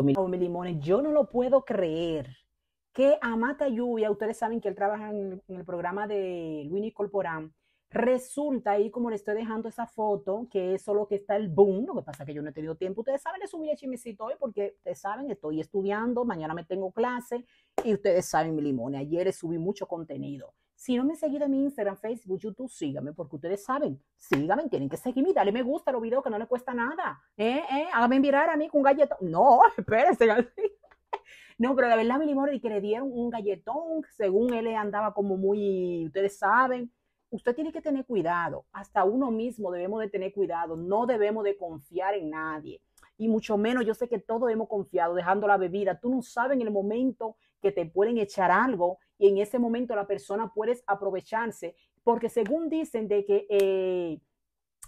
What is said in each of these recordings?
mi limones, yo no lo puedo creer. Que Amata Lluvia, ustedes saben que él trabaja en, el programa de Winnie Corporán. Resulta ahí, como le estoy dejando esa foto, que es solo que está el boom. Lo que pasa es que yo no he tenido tiempo. Ustedes saben, le subí el Chimisito hoy porque ustedes saben, estoy estudiando, mañana me tengo clase y ustedes saben mi limón. Ayer subí mucho contenido. Si no me seguís seguido en mi Instagram, Facebook, YouTube, síganme, porque ustedes saben, síganme, tienen que seguirme, dale me gusta a los videos que no le cuesta nada. ¿Eh? ¿Eh? Háganme a mí con un galletón. No, espérense. No, pero la verdad, Billy Mori, que le dieron un galletón, según él andaba como muy, ustedes saben. Usted tiene que tener cuidado, hasta uno mismo debemos de tener cuidado, no debemos de confiar en nadie y mucho menos yo sé que todos hemos confiado dejando la bebida. Tú no sabes en el momento que te pueden echar algo y en ese momento la persona puedes aprovecharse, porque según dicen de que... Eh,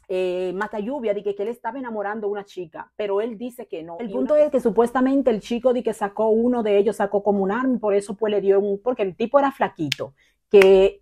eh, mata Lluvia, de que, que, él estaba enamorando a una chica, pero él dice que no. El punto es que supuestamente el chico de que sacó uno de ellos, sacó como un arma, por eso pues le dio un, porque el tipo era flaquito, que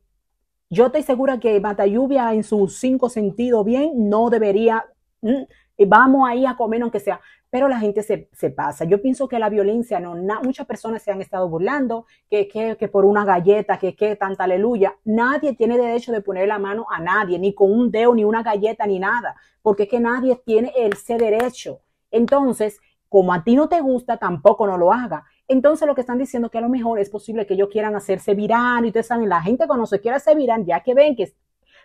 yo estoy segura que Mata Lluvia en sus cinco sentidos bien no debería, mm, eh, vamos ahí a comer aunque sea, pero la gente se, pasa. Yo pienso que la violencia, no, muchas personas se han estado burlando, que, por una galleta, que, que tanta aleluya, nadie tiene derecho de poner la mano a nadie, ni con un dedo, ni una galleta, ni nada, porque es que nadie tiene ese derecho. Entonces, como a ti no te gusta, tampoco no lo haga. Entonces lo que están diciendo que a lo mejor es posible que ellos quieran hacerse viral y ustedes saben, la gente cuando se quiere hacer viral, ya que ven que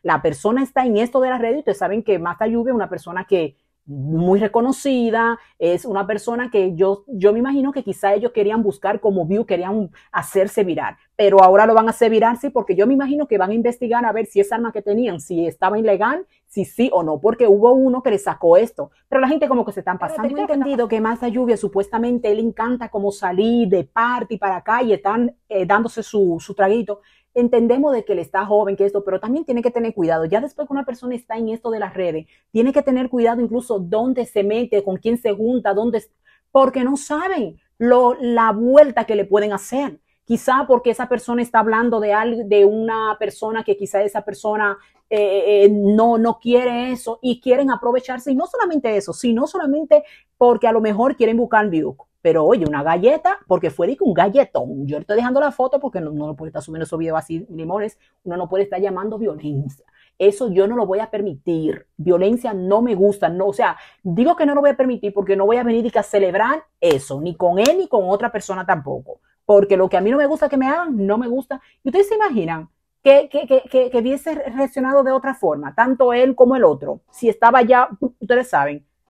la persona está en esto de las redes, ustedes saben que Mata Lluvia es una persona que, muy reconocida, es una persona que yo, yo me imagino que quizá ellos querían buscar como view, querían hacerse mirar pero ahora lo van a hacer virar, sí, porque yo me imagino que van a investigar a ver si esa arma que tenían, si estaba ilegal, si sí o no, porque hubo uno que le sacó esto. Pero la gente como que se están pasando. Yo he entendido que la Lluvia supuestamente él encanta como salir de party para acá y están eh, dándose su, traguito. Entendemos de que él está joven, que esto, pero también tiene que tener cuidado. Ya después que una persona está en esto de las redes, tiene que tener cuidado incluso dónde se mete, con quién se junta, dónde, porque no saben lo, la vuelta que le pueden hacer. Quizá porque esa persona está hablando de, algo, de una persona que quizá esa persona eh, eh, eh, no, no quiere eso y quieren aprovecharse. Y no solamente eso, sino solamente porque a lo mejor quieren buscar view. Pero oye, una galleta, porque fue un galletón. Yo estoy dejando la foto porque no, no puede estar subiendo esos video así, limones. Uno no puede estar llamando violencia. Eso yo no lo voy a permitir. Violencia no me gusta. No, o sea, digo que no lo voy a permitir porque no voy a venir y a celebrar eso, ni con él ni con otra persona tampoco porque lo que a mí no me gusta que me hagan, no me gusta. Y ustedes se imaginan que, que, que, que hubiese reaccionado de otra forma, tanto él como el otro, si estaba ya, ustedes saben,